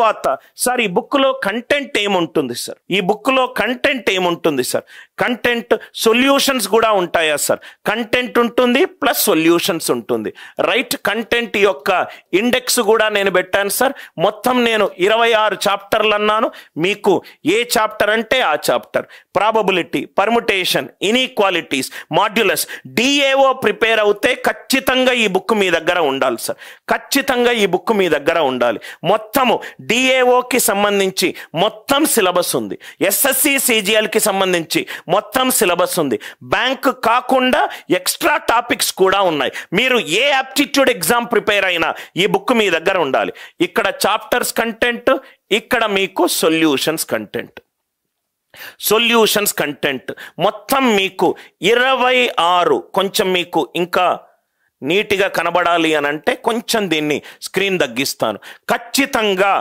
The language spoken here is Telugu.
తర్వాత సార్ ఈ బుక్లో కంటెంట్ ఏముంటుంది సార్ ఈ బుక్లో కంటెంట్ ఏముంటుంది సార్ కంటెంట్ సొల్యూషన్స్ కూడా ఉంటాయా సార్ కంటెంట్ ఉంటుంది ప్లస్ సొల్యూషన్స్ ఉంటుంది రైట్ కంటెంట్ యొక్క ఇండెక్స్ కూడా నేను పెట్టాను సార్ మొత్తం నేను ఇరవై ఆరు చాప్టర్లు అన్నాను మీకు ఏ చాప్టర్ అంటే ఆ chapter probability permutation inequalities modulus డిఏఓ ప్రిపేర్ అవుతే ఖచ్చితంగా ఈ బుక్ మీ దగ్గర ఉండాలి సార్ ఖచ్చితంగా ఈ బుక్ మీ దగ్గర ఉండాలి మొత్తము డిఏఓకి సంబంధించి మొత్తం సిలబస్ ఉంది ఎస్ఎస్సి సిజిఎల్కి సంబంధించి మొత్తం సిలబస్ ఉంది బ్యాంక్ కాకుండా ఎక్స్ట్రా టాపిక్స్ కూడా ఉన్నాయి మీరు ఏ యాప్టిట్యూడ్ ఎగ్జామ్ ప్రిపేర్ అయినా ఈ బుక్ మీ దగ్గర ఉండాలి ఇక్కడ చాప్టర్స్ కంటెంట్ ఇక్కడ మీకు సొల్యూషన్స్ కంటెంట్ సొల్యూషన్స్ కంటెంట్ మొత్తం మీకు ఇరవై ఆరు కొంచెం మీకు ఇంకా నీటిగా కనబడాలి అని అంటే కొంచెం దీన్ని స్క్రీన్ తగ్గిస్తాను ఖచ్చితంగా